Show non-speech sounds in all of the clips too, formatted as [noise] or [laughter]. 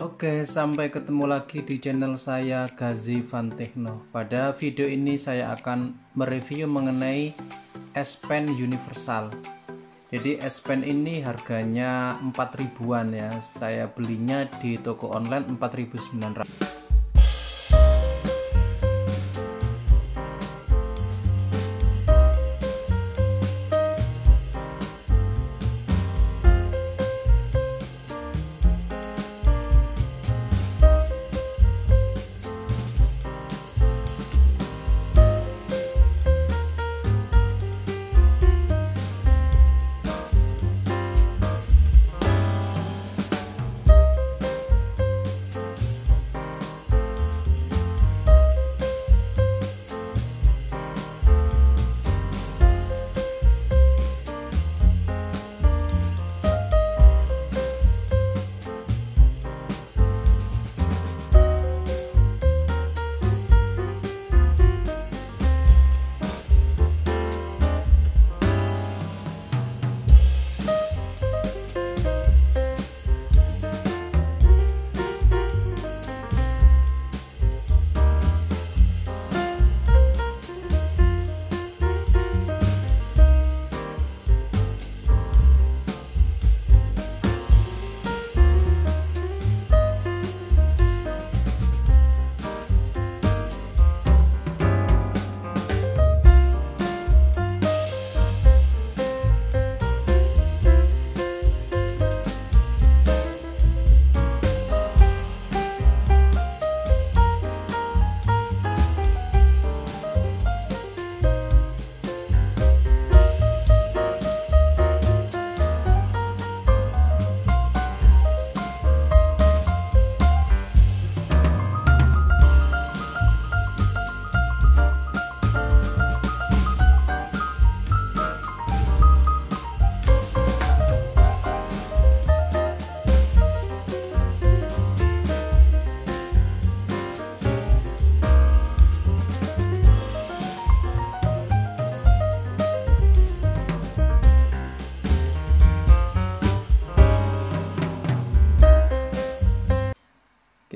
Oke, sampai ketemu lagi di channel saya Gazi Van Techno. Pada video ini saya akan mereview mengenai S Pen Universal. Jadi S Pen ini harganya 4000-an ya. Saya belinya di toko online 4900.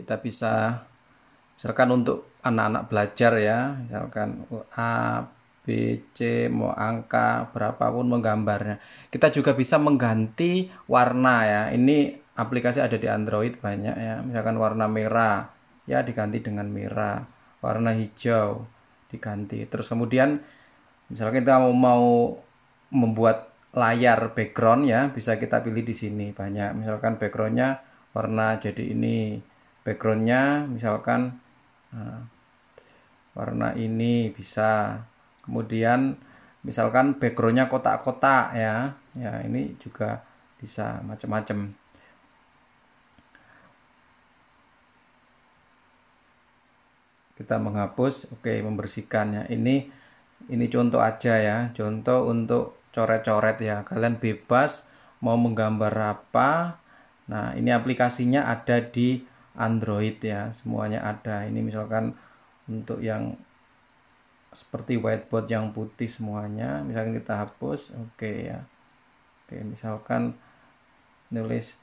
kita bisa misalkan untuk anak-anak belajar ya misalkan A B C mau angka berapapun menggambarnya kita juga bisa mengganti warna ya ini aplikasi ada di Android banyak ya misalkan warna merah ya diganti dengan merah warna hijau diganti terus kemudian misalkan kita mau, mau membuat layar background ya bisa kita pilih di sini banyak misalkan backgroundnya warna jadi ini backgroundnya misalkan nah, warna ini bisa kemudian misalkan backgroundnya kotak-kotak ya ya ini juga bisa macam-macam kita menghapus oke membersihkannya ini ini contoh aja ya contoh untuk coret-coret ya kalian bebas mau menggambar apa nah ini aplikasinya ada di Android ya semuanya ada ini misalkan untuk yang seperti whiteboard yang putih semuanya misalkan kita hapus oke okay ya oke okay, misalkan nulis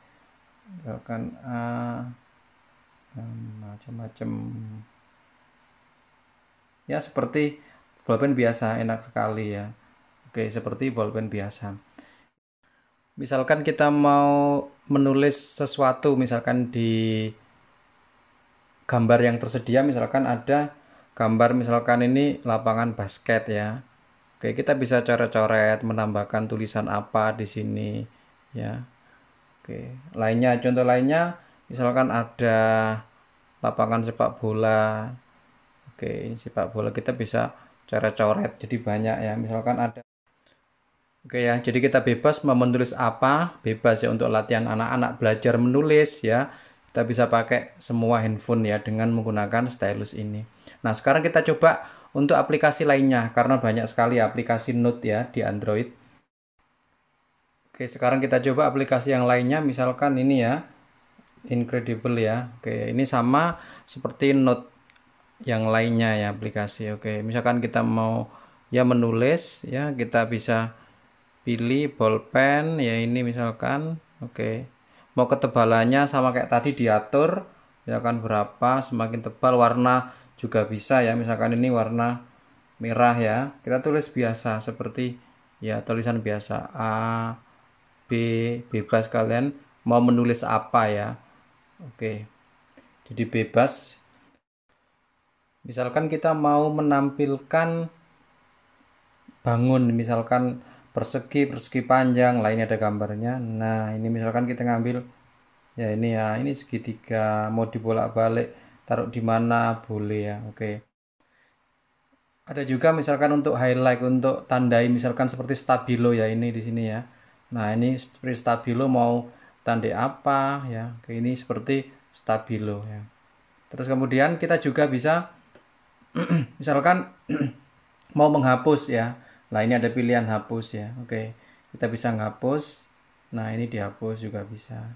misalkan A macam-macam ya seperti bolpen biasa enak sekali ya oke seperti bolpen biasa misalkan kita mau menulis sesuatu misalkan di gambar yang tersedia misalkan ada gambar misalkan ini lapangan basket ya. Oke, kita bisa coret-coret menambahkan tulisan apa di sini ya. Oke, lainnya contoh lainnya misalkan ada lapangan sepak bola. Oke, ini sepak bola kita bisa coret-coret jadi banyak ya. Misalkan ada Oke ya, jadi kita bebas mau menulis apa, bebas ya untuk latihan anak-anak belajar menulis ya kita bisa pakai semua handphone ya dengan menggunakan stylus ini nah sekarang kita coba untuk aplikasi lainnya karena banyak sekali aplikasi Note ya di Android Oke sekarang kita coba aplikasi yang lainnya misalkan ini ya Incredible ya Oke ini sama seperti Note yang lainnya ya aplikasi Oke misalkan kita mau ya menulis ya kita bisa pilih bolpen ya ini misalkan oke okay mau ketebalannya sama kayak tadi diatur ya kan berapa semakin tebal warna juga bisa ya misalkan ini warna merah ya kita tulis biasa seperti ya tulisan biasa A B bebas kalian mau menulis apa ya oke jadi bebas misalkan kita mau menampilkan bangun misalkan persegi persegi panjang lainnya ada gambarnya nah ini misalkan kita ngambil ya ini ya ini segitiga mau dibolak-balik taruh di mana boleh ya oke ada juga misalkan untuk highlight untuk tandai misalkan seperti stabilo ya ini di sini ya nah ini seperti stabilo mau tandai apa ya oke ini seperti stabilo ya terus kemudian kita juga bisa [clears throat] misalkan [clears throat] mau menghapus ya Nah ini ada pilihan hapus ya. Oke, kita bisa ngapus. Nah ini dihapus juga bisa.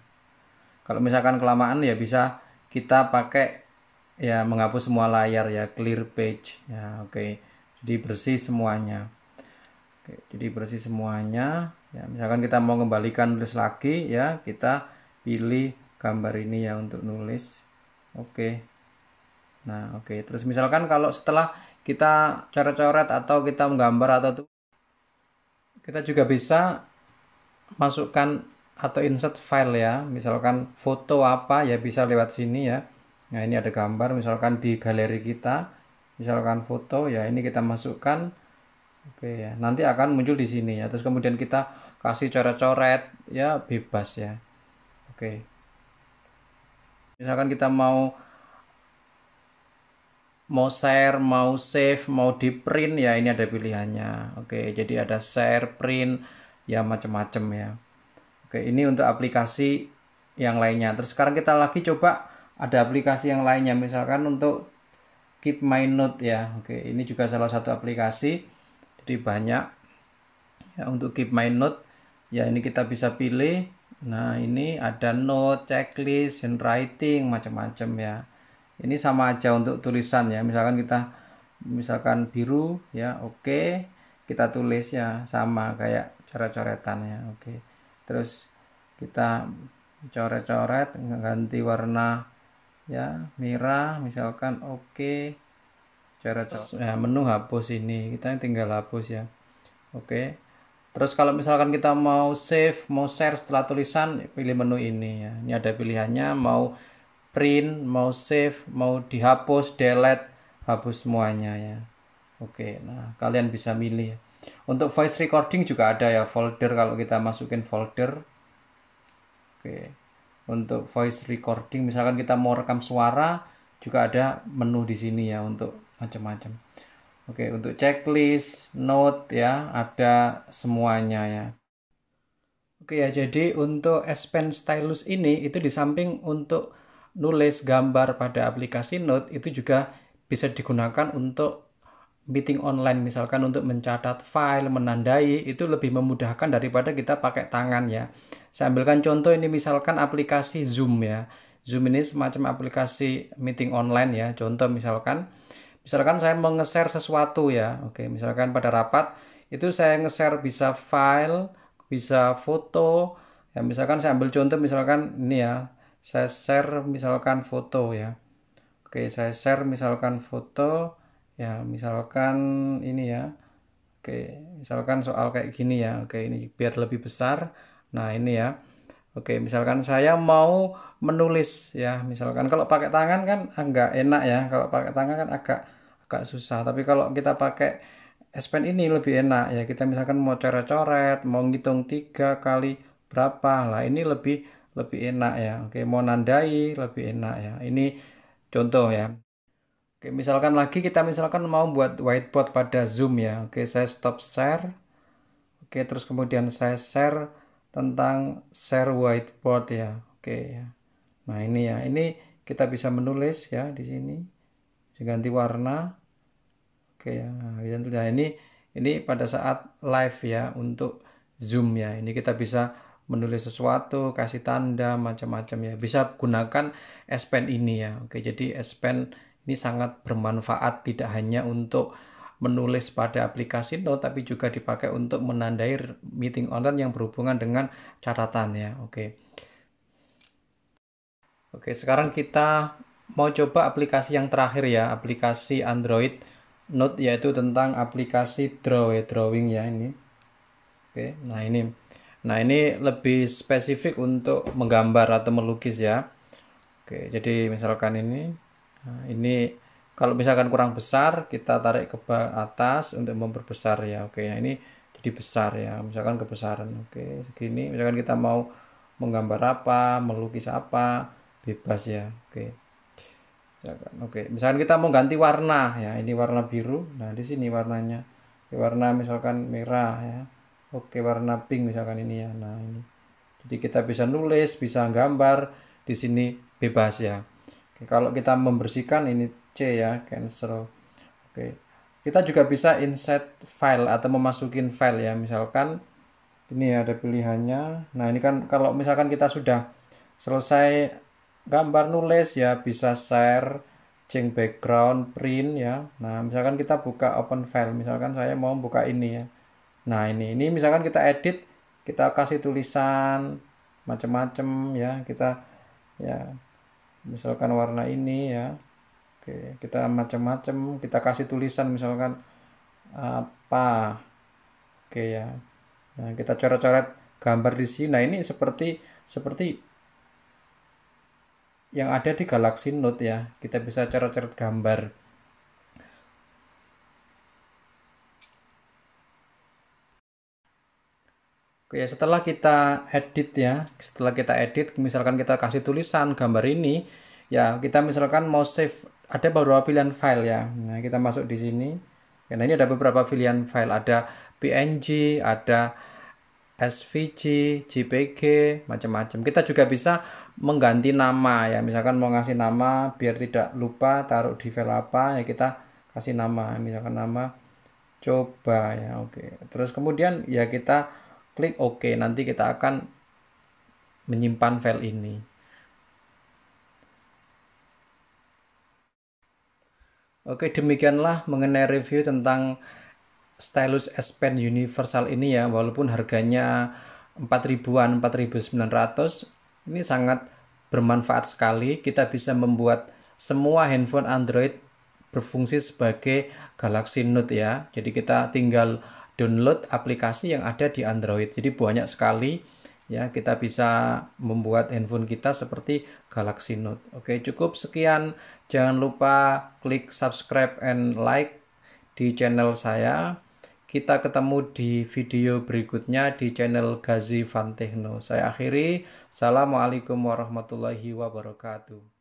Kalau misalkan kelamaan ya bisa kita pakai ya menghapus semua layar ya clear page ya. Oke, jadi bersih semuanya. Oke, jadi bersih semuanya. Ya, misalkan kita mau kembalikan nulis lagi ya kita pilih gambar ini ya untuk nulis. Oke. Nah, oke. Terus misalkan kalau setelah kita coret-coret atau kita menggambar atau tuh kita juga bisa masukkan atau insert file ya misalkan foto apa ya bisa lewat sini ya nah ini ada gambar misalkan di galeri kita misalkan foto ya ini kita masukkan oke ya nanti akan muncul di sini ya terus kemudian kita kasih coret-coret ya bebas ya oke misalkan kita mau mau share, mau save, mau di print ya ini ada pilihannya. Oke, jadi ada share, print, ya macam-macam ya. Oke, ini untuk aplikasi yang lainnya. Terus sekarang kita lagi coba ada aplikasi yang lainnya, misalkan untuk Keep My Note ya. Oke, ini juga salah satu aplikasi. Jadi banyak ya untuk Keep My Note. Ya ini kita bisa pilih. Nah ini ada note, checklist, handwriting, macam-macam ya ini sama aja untuk tulisan ya misalkan kita misalkan biru ya oke okay. kita tulis ya sama kayak coret-coretan ya oke okay. terus kita coret-coret ganti warna ya merah misalkan oke okay. coret ya, menu hapus ini kita tinggal hapus ya oke okay. terus kalau misalkan kita mau save mau share setelah tulisan pilih menu ini ya ini ada pilihannya mau print, mau save, mau dihapus, delete, hapus semuanya ya. Oke, nah kalian bisa milih. Untuk voice recording juga ada ya folder kalau kita masukin folder. Oke. Untuk voice recording misalkan kita mau rekam suara juga ada menu di sini ya untuk macam-macam. Oke, untuk checklist, note ya, ada semuanya ya. Oke ya, jadi untuk S Pen Stylus ini itu di samping untuk nulis gambar pada aplikasi Note itu juga bisa digunakan untuk meeting online misalkan untuk mencatat file, menandai itu lebih memudahkan daripada kita pakai tangan ya. Saya ambilkan contoh ini misalkan aplikasi Zoom ya. Zoom ini semacam aplikasi meeting online ya. Contoh misalkan misalkan saya mengeser sesuatu ya. Oke, misalkan pada rapat itu saya nge bisa file, bisa foto. Ya misalkan saya ambil contoh misalkan ini ya, saya share misalkan foto ya oke saya share misalkan foto ya misalkan ini ya oke misalkan soal kayak gini ya oke ini biar lebih besar nah ini ya oke misalkan saya mau menulis ya misalkan kalau pakai tangan kan agak enak ya kalau pakai tangan kan agak agak susah tapi kalau kita pakai S Pen ini lebih enak ya kita misalkan mau coret-coret mau ngitung tiga kali berapa lah ini lebih lebih enak ya. Oke, mau nandai lebih enak ya. Ini contoh ya. Oke, misalkan lagi kita misalkan mau buat whiteboard pada Zoom ya. Oke, saya stop share. Oke, terus kemudian saya share tentang share whiteboard ya. Oke ya. Nah, ini ya. Ini kita bisa menulis ya di sini. Diganti warna. Oke ya. Nah, ini ini pada saat live ya untuk Zoom ya. Ini kita bisa menulis sesuatu, kasih tanda, macam-macam ya. Bisa gunakan S Pen ini ya. Oke, jadi S Pen ini sangat bermanfaat tidak hanya untuk menulis pada aplikasi note tapi juga dipakai untuk menandai meeting online yang berhubungan dengan catatan ya. Oke. Oke, sekarang kita mau coba aplikasi yang terakhir ya, aplikasi Android Note yaitu tentang aplikasi draw ya, drawing ya ini. Oke, nah ini Nah, ini lebih spesifik untuk menggambar atau melukis ya. Oke, jadi misalkan ini nah, ini kalau misalkan kurang besar, kita tarik ke atas untuk memperbesar ya. Oke, nah ini jadi besar ya. Misalkan kebesaran. Oke, segini misalkan kita mau menggambar apa, melukis apa, bebas ya. Oke. oke, misalkan kita mau ganti warna ya. Ini warna biru. Nah, di sini warnanya. warna misalkan merah ya oke warna pink misalkan ini ya nah ini jadi kita bisa nulis bisa gambar di sini bebas ya oke, kalau kita membersihkan ini C ya cancel oke kita juga bisa insert file atau memasukin file ya misalkan ini ya, ada pilihannya nah ini kan kalau misalkan kita sudah selesai gambar nulis ya bisa share change background print ya nah misalkan kita buka open file misalkan saya mau buka ini ya Nah ini ini misalkan kita edit, kita kasih tulisan macam-macam ya kita ya misalkan warna ini ya oke kita macam-macam kita kasih tulisan misalkan apa oke ya nah kita coret-coret gambar di sini nah ini seperti seperti yang ada di Galaxy Note ya kita bisa coret-coret gambar Oke, setelah kita edit ya, setelah kita edit, misalkan kita kasih tulisan gambar ini, ya kita misalkan mau save, ada beberapa pilihan file ya. Nah, kita masuk di sini. Karena ini ada beberapa pilihan file, ada PNG, ada SVG, JPG, macam-macam. Kita juga bisa mengganti nama ya, misalkan mau ngasih nama biar tidak lupa taruh di file apa ya kita kasih nama, misalkan nama coba ya, oke. Terus kemudian ya kita klik OK nanti kita akan menyimpan file ini Oke demikianlah mengenai review tentang stylus S Pen universal ini ya walaupun harganya 4000 ribuan 4900 ini sangat bermanfaat sekali kita bisa membuat semua handphone Android berfungsi sebagai Galaxy Note ya jadi kita tinggal download aplikasi yang ada di Android. Jadi banyak sekali ya kita bisa membuat handphone kita seperti Galaxy Note. Oke, cukup sekian. Jangan lupa klik subscribe and like di channel saya. Kita ketemu di video berikutnya di channel Gazi Fantehno. Saya akhiri. Assalamualaikum warahmatullahi wabarakatuh.